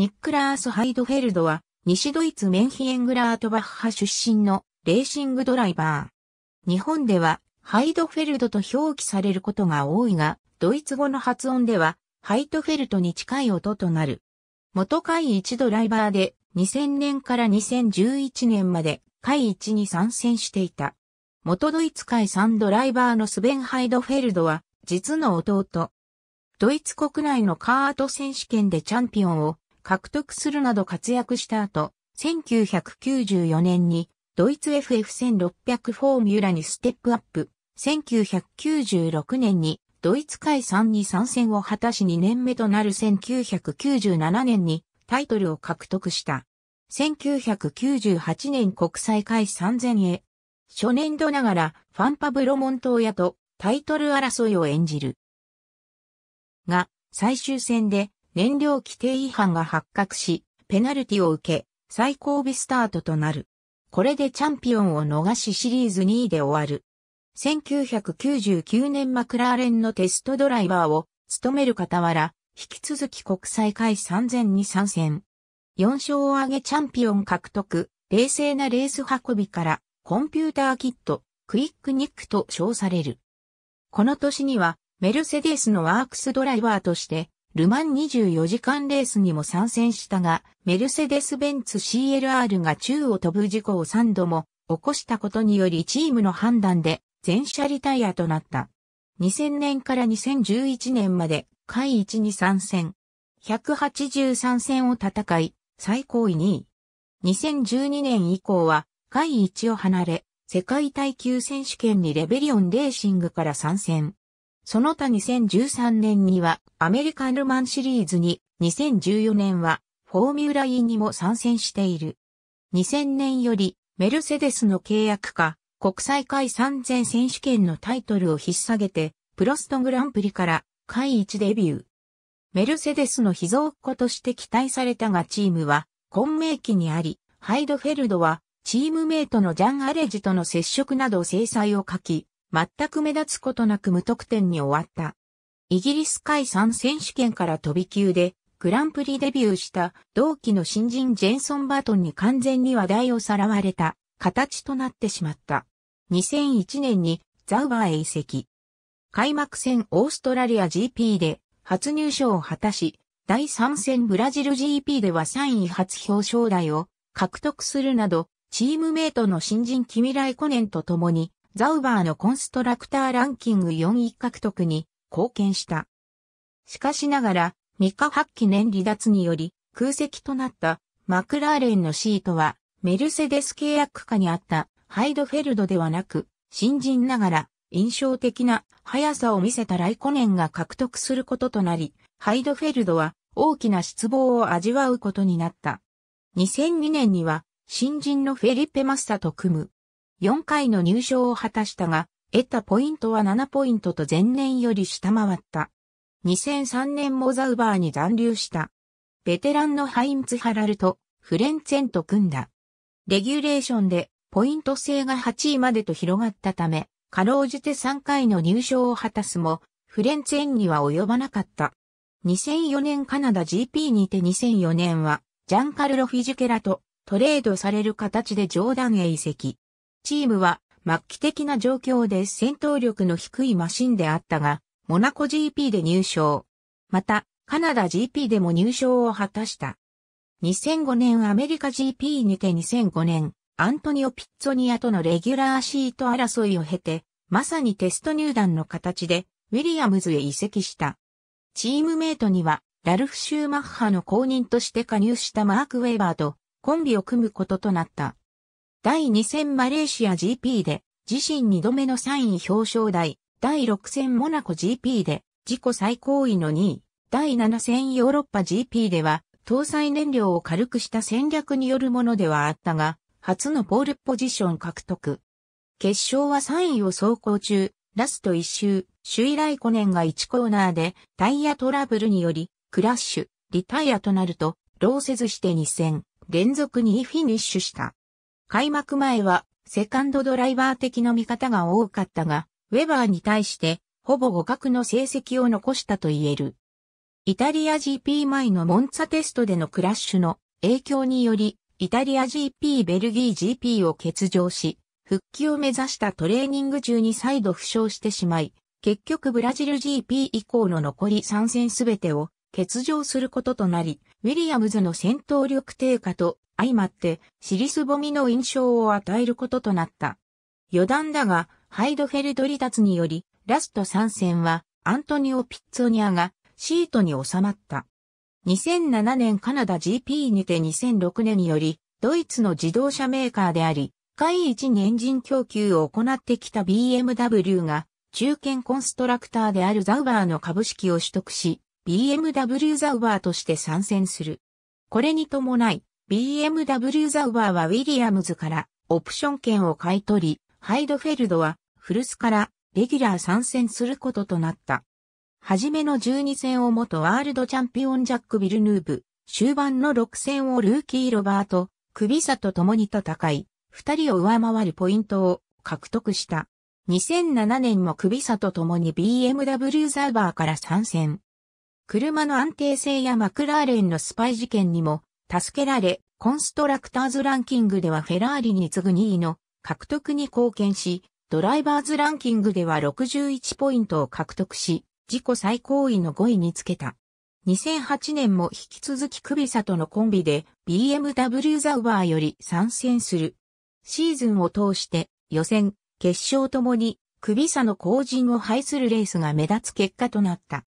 ニックラース・ハイドフェルドは、西ドイツメンヒエングラートバッハ出身のレーシングドライバー。日本では、ハイドフェルドと表記されることが多いが、ドイツ語の発音では、ハイトフェルトに近い音となる。元会1ドライバーで、2000年から2011年まで、会一に参戦していた。元ドイツ会3ドライバーのスベン・ハイドフェルドは、実の弟。ドイツ国内のカート選手権でチャンピオンを獲得するなど活躍した後、1994年にドイツ FF1600 フォーミュラにステップアップ、1996年にドイツ海散に参戦を果たし2年目となる1997年にタイトルを獲得した。1998年国際会3000へ。初年度ながらファンパブロモントーヤとタイトル争いを演じる。が、最終戦で燃料規定違反が発覚し、ペナルティを受け、最後尾スタートとなる。これでチャンピオンを逃しシリーズ2位で終わる。1999年マクラーレンのテストドライバーを務める傍ら、引き続き国際会3000に参戦。4勝を挙げチャンピオン獲得、冷静なレース運びから、コンピューターキット、クイックニックと称される。この年には、メルセデスのワークスドライバーとして、ルマン24時間レースにも参戦したが、メルセデス・ベンツ CLR が宙を飛ぶ事故を3度も起こしたことによりチームの判断で全車リタイアとなった。2000年から2011年まで、下1に参戦。183戦を戦い、最高位2位。2012年以降は、下1を離れ、世界耐久選手権にレベリオンレーシングから参戦。その他2013年にはアメリカンルマンシリーズに、2014年はフォーミュラインにも参戦している。2000年よりメルセデスの契約か国際会3000選手権のタイトルを引っ提げて、プロストグランプリから会1デビュー。メルセデスの秘蔵っ子として期待されたがチームは混迷期にあり、ハイドフェルドはチームメイトのジャン・アレジとの接触など制裁を書き、全く目立つことなく無得点に終わった。イギリス海産選手権から飛び級で、グランプリデビューした同期の新人ジェンソン・バートンに完全に話題をさらわれた形となってしまった。2001年にザウバーへ移籍。開幕戦オーストラリア GP で初入賞を果たし、第3戦ブラジル GP では3位初表彰台を獲得するなど、チームメイトの新人キミライコネンと共にザウバーのコンストラクターランキング4位獲得に貢献した。しかしながら、未可発起年離脱により空席となったマクラーレンのシートはメルセデス契約下にあったハイドフェルドではなく、新人ながら印象的な速さを見せたライコネンが獲得することとなり、ハイドフェルドは大きな失望を味わうことになった。2002年には新人のフェリペ・マッサと組む4回の入賞を果たしたが、得たポイントは7ポイントと前年より下回った。2003年モザウバーに残留した。ベテランのハインツハラルとフレンツェンと組んだ。レギュレーションでポイント制が8位までと広がったため、かろうじて3回の入賞を果たすも、フレンツェンには及ばなかった。2004年カナダ GP にて2004年は、ジャンカルロ・フィジュケラとトレードされる形でジョーダンへ移籍。チームは末期的な状況で戦闘力の低いマシンであったが、モナコ GP で入賞。また、カナダ GP でも入賞を果たした。2005年アメリカ GP にて2005年、アントニオ・ピッツォニアとのレギュラーシート争いを経て、まさにテスト入団の形で、ウィリアムズへ移籍した。チームメイトには、ラルフ・シューマッハの公認として加入したマーク・ウェーバーとコンビを組むこととなった。第2戦マレーシア GP で自身2度目の3位表彰台、第6戦モナコ GP で自己最高位の2位、第7戦ヨーロッパ GP では搭載燃料を軽くした戦略によるものではあったが、初のポールポジション獲得。決勝は3位を走行中、ラスト1周、首位来コネンが1コーナーでタイヤトラブルにより、クラッシュ、リタイアとなると、ローせずして2戦、連続2位フィニッシュした。開幕前は、セカンドドライバー的な見方が多かったが、ウェバーに対して、ほぼ互角の成績を残したと言える。イタリア GP 前のモンツァテストでのクラッシュの影響により、イタリア GP ベルギー GP を欠場し、復帰を目指したトレーニング中に再度負傷してしまい、結局ブラジル GP 以降の残り3戦すべてを欠場することとなり、ウィリアムズの戦闘力低下と相まって、シリスボミの印象を与えることとなった。余談だが、ハイドフェルド離脱により、ラスト参戦は、アントニオ・ピッツォニアが、シートに収まった。2007年カナダ GP にて2006年により、ドイツの自動車メーカーであり、海一にエンジン供給を行ってきた BMW が、中堅コンストラクターであるザウバーの株式を取得し、BMW ザウバーとして参戦する。これに伴い、BMW ザウバーはウィリアムズからオプション権を買い取り、ハイドフェルドは古巣からレギュラー参戦することとなった。はじめの12戦を元ワールドチャンピオンジャック・ビルヌーブ、終盤の6戦をルーキーロバート、クビサと共に戦い、二人を上回るポイントを獲得した。2007年もクビサと共に BMW ザーバーから参戦。車の安定性やマクラーレンのスパイ事件にも助けられ、コンストラクターズランキングではフェラーリに次ぐ2位の獲得に貢献し、ドライバーズランキングでは61ポイントを獲得し、自己最高位の5位につけた。2008年も引き続きクビサとのコンビで BMW ザウバーより参戦する。シーズンを通して予選、決勝ともにクビサの後陣を排するレースが目立つ結果となった。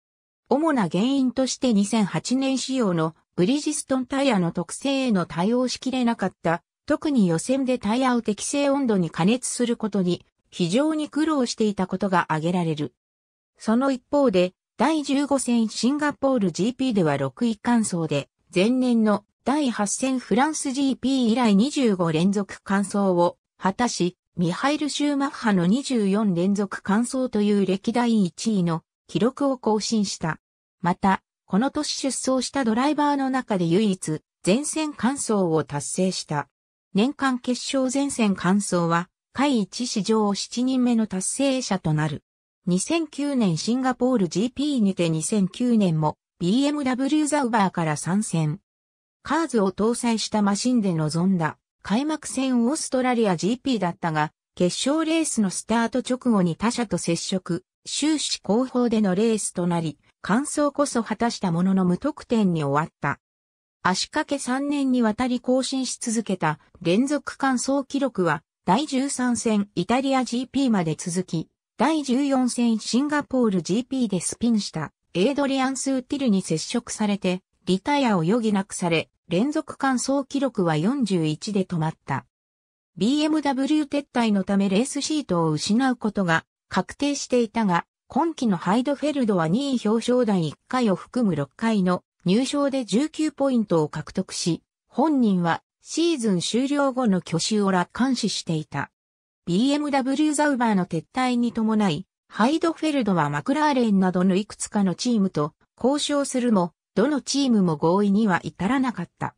主な原因として2008年仕様のブリヂストンタイヤの特性への対応しきれなかった、特に予選でタイヤを適正温度に加熱することに非常に苦労していたことが挙げられる。その一方で、第15戦シンガポール GP では6位完走で、前年の第8戦フランス GP 以来25連続完走を果たし、ミハイル・シューマッハの24連続完走という歴代1位の記録を更新した。また、この年出走したドライバーの中で唯一、前線完走を達成した。年間決勝前線完走は、会一史上7人目の達成者となる。2009年シンガポール GP にて2009年も BMW ザウバーから参戦。カーズを搭載したマシンで臨んだ開幕戦オーストラリア GP だったが、決勝レースのスタート直後に他者と接触、終始後方でのレースとなり、完走こそ果たしたものの無得点に終わった。足掛け3年にわたり更新し続けた連続完走記録は第13戦イタリア GP まで続き、第14戦シンガポール GP でスピンしたエイドリアン・スーティルに接触されてリタイアを余儀なくされ、連続完走記録は41で止まった。BMW 撤退のためレースシートを失うことが確定していたが、今季のハイドフェルドは2位表彰台1回を含む6回の入賞で19ポイントを獲得し、本人はシーズン終了後の挙手を楽観視していた。BMW ザウバーの撤退に伴い、ハイドフェルドはマクラーレンなどのいくつかのチームと交渉するも、どのチームも合意には至らなかった。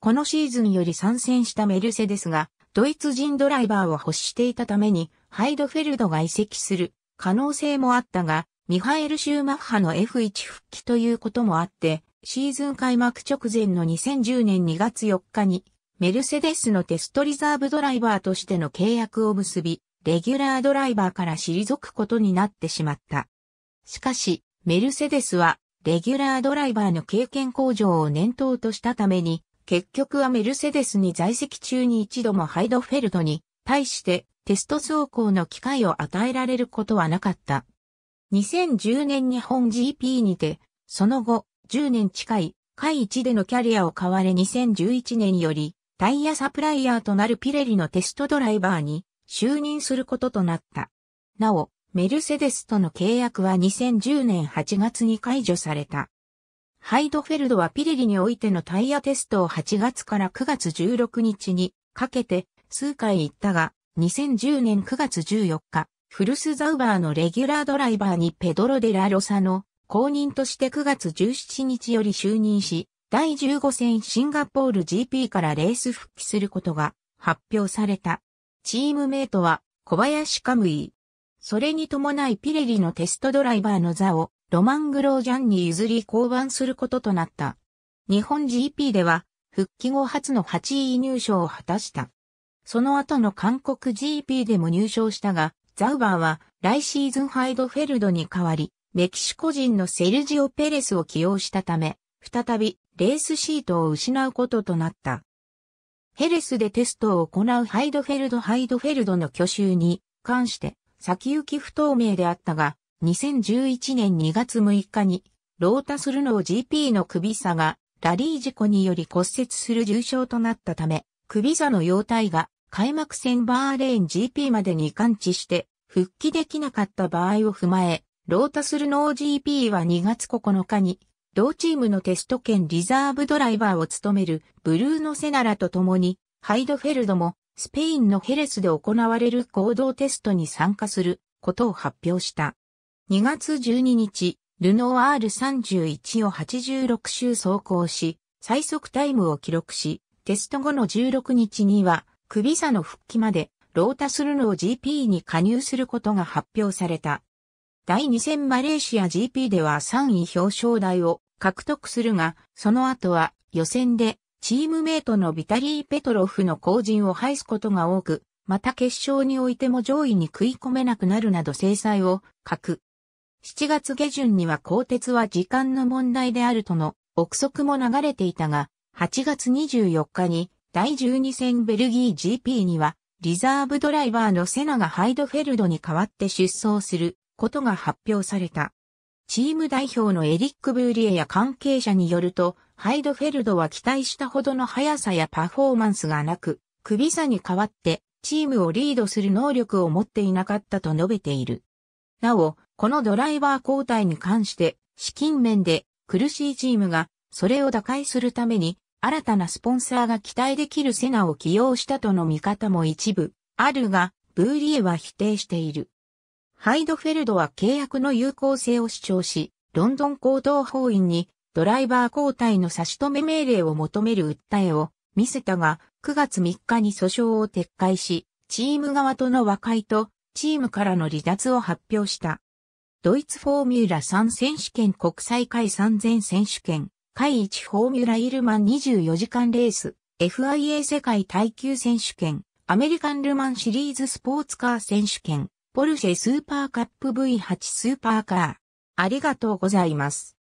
このシーズンより参戦したメルセデスが、ドイツ人ドライバーを欲していたために、ハイドフェルドが移籍する可能性もあったが、ミハエル・シューマッハの F1 復帰ということもあって、シーズン開幕直前の2010年2月4日に、メルセデスのテストリザーブドライバーとしての契約を結び、レギュラードライバーから退くことになってしまった。しかし、メルセデスは、レギュラードライバーの経験向上を念頭としたために、結局はメルセデスに在籍中に一度もハイドフェルトに、対してテスト走行の機会を与えられることはなかった。2010年日本 GP にて、その後、10年近い、会一でのキャリアを買われ2011年より、タイヤサプライヤーとなるピレリのテストドライバーに就任することとなった。なお、メルセデスとの契約は2010年8月に解除された。ハイドフェルドはピレリにおいてのタイヤテストを8月から9月16日にかけて数回行ったが、2010年9月14日、フルスザウバーのレギュラードライバーにペドロ・デ・ラ・ロサの公認として9月17日より就任し、第15戦シンガポール GP からレース復帰することが発表された。チームメイトは小林カムイ。それに伴いピレリのテストドライバーの座をロマン・グロージャンに譲り降板することとなった。日本 GP では復帰後初の8位入賞を果たした。その後の韓国 GP でも入賞したが、ザウバーは来シーズンハイドフェルドに代わり、メキシコ人のセルジオ・ペレスを起用したため、再びレースシートを失うこととなった。ヘレスでテストを行うハイドフェルド・ハイドフェルドの去就に関して先行き不透明であったが、2011年2月6日にロータスルノー GP の首差がラリー事故により骨折する重傷となったため、首座の容体が開幕戦バーレーン GP までに完治して復帰できなかった場合を踏まえ、ロータスルノー GP は2月9日に同チームのテスト兼リザーブドライバーを務めるブルーノ・セナラと共にハイドフェルドもスペインのヘレスで行われる行動テストに参加することを発表した。2月12日、ルノー R31 を86周走行し、最速タイムを記録し、テスト後の16日には首差の復帰まで、ロータスルノー GP に加入することが発表された。第2戦マレーシア GP では3位表彰台を獲得するが、その後は予選でチームメイトのビタリー・ペトロフの後陣を排すことが多く、また決勝においても上位に食い込めなくなるなど制裁を書く。7月下旬には鋼鉄は時間の問題であるとの憶測も流れていたが、8月24日に第12戦ベルギー GP には、リザーブドライバーのセナがハイドフェルドに代わって出走することが発表された。チーム代表のエリック・ブーリエや関係者によると、ハイドフェルドは期待したほどの速さやパフォーマンスがなく、首差に代わってチームをリードする能力を持っていなかったと述べている。なお、このドライバー交代に関して、資金面で苦しいチームが、それを打開するために新たなスポンサーが期待できるセナを起用したとの見方も一部あるが、ブーリエは否定している。ハイドフェルドは契約の有効性を主張し、ロンドン行動法院にドライバー交代の差し止め命令を求める訴えを見せたが、9月3日に訴訟を撤回し、チーム側との和解と、チームからの離脱を発表した。ドイツフォーミュラ3選手権国際会3000選手権、第一フォーミュライルマン24時間レース、FIA 世界耐久選手権、アメリカンルマンシリーズスポーツカー選手権、ポルシェスーパーカップ V8 スーパーカー。ありがとうございます。